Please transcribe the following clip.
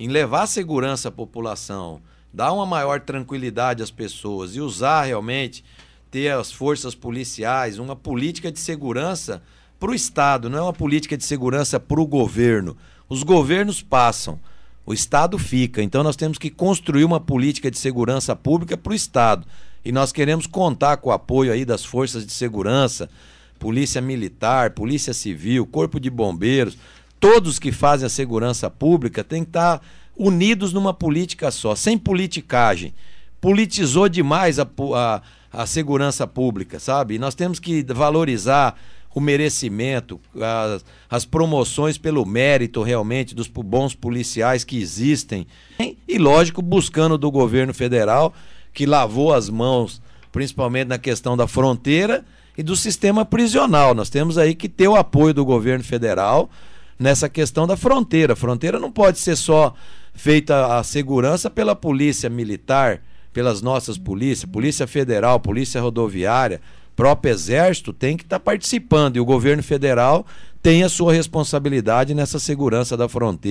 em levar segurança à população, dar uma maior tranquilidade às pessoas e usar realmente, ter as forças policiais, uma política de segurança para o Estado, não é uma política de segurança para o governo. Os governos passam, o Estado fica. Então nós temos que construir uma política de segurança pública para o Estado. E nós queremos contar com o apoio aí das forças de segurança, polícia militar, polícia civil, corpo de bombeiros, todos que fazem a segurança pública têm que estar unidos numa política só, sem politicagem. Politizou demais a, a, a segurança pública, sabe? E nós temos que valorizar o merecimento, as, promoções pelo mérito realmente dos bons policiais que existem. E, lógico, buscando do governo federal, que lavou as mãos, principalmente na questão da fronteira e do sistema prisional. Nós temos aí que ter o apoio do governo federal nessa questão da fronteira. Fronteira não pode ser só feita a segurança pela polícia militar, pelas nossas polícias, polícia federal, polícia rodoviária, próprio exército tem que estar tá participando e o governo federal tem a sua responsabilidade nessa segurança da fronteira.